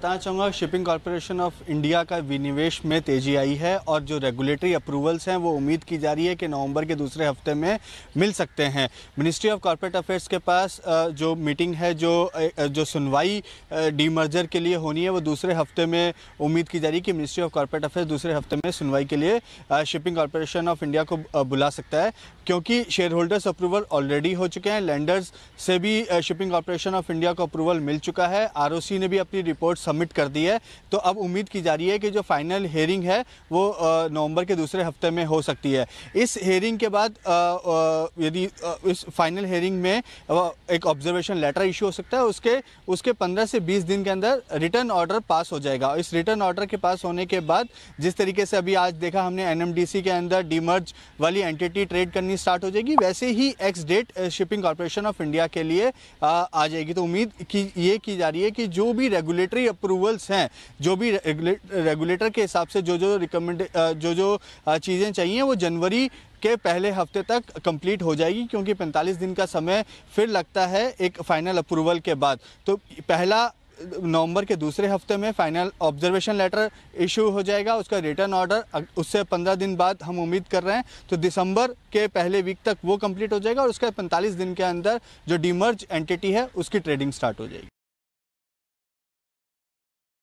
बताना चाहूँगा shipping corporation of India का विनिवेश में तेजी आई है और जो रेगुलेटरी अप्रूवल्स हैं वो उम्मीद की जा रही है कि नवंबर के दूसरे हफ्ते में मिल सकते हैं मिनिस्ट्री ऑफ कॉरपोरेट अफेयर्स के पास जो मीटिंग है जो जो सुनवाई डीमर्जर के लिए होनी है वो दूसरे हफ्ते में उम्मीद की जा रही है कि मिनिस्ट्री ऑफ कॉरपोरेट अफेयर्स दूसरे हफ्ते में सुनवाई के लिए शिपिंग कॉरपोरेशन ऑफ इंडिया को बुला सकता है क्योंकि शेयर होल्डर्स अप्रूवल ऑलरेडी हो चुके हैं लैंडर्स से भी शिपिंग कॉरपोरेशन ऑफ इंडिया को अप्रूवल मिल चुका है आर ने भी अपनी रिपोर्ट सबमिट कर दी है तो अब उम्मीद की जा रही है कि जो फाइनल हेयरिंग है वो नवंबर के दूसरे हफ्ते में हो सकती है इस हेयरिंग के बाद यदि इस फाइनल हेयरिंग में एक ऑब्जर्वेशन लेटर इशू हो सकता है उसके उसके पंद्रह से बीस दिन के अंदर रिटर्न ऑर्डर पास हो जाएगा इस रिटर्न ऑर्डर के पास होने के बाद जिस तरीके से अभी आज देखा हमने एन के अंदर डीमर्ज वाली एंटिटी ट्रेड करनी स्टार्ट हो जाएगी वैसे ही ex date shipping corporation of India के लिए आ जाएगी तो उम्मीद की ये की जा रही है कि जो भी रेगुलेटरी अप्रूवल्स हैं जो भी रेगुलेटर के हिसाब से जो जो रिकमेंड जो जो चीज़ें चाहिए वो जनवरी के पहले हफ्ते तक कंप्लीट हो जाएगी क्योंकि 45 दिन का समय फिर लगता है एक फाइनल अप्रूवल के बाद तो पहला नवंबर के दूसरे हफ्ते में फाइनल ऑब्जर्वेशन लेटर इशू हो जाएगा उसका रिटर्न ऑर्डर उससे 15 दिन बाद हम उम्मीद कर रहे हैं तो दिसंबर के पहले वीक तक वो कंप्लीट हो जाएगा और उसके 45 दिन के अंदर जो डीमर्ज एंटिटी है उसकी ट्रेडिंग स्टार्ट हो जाएगी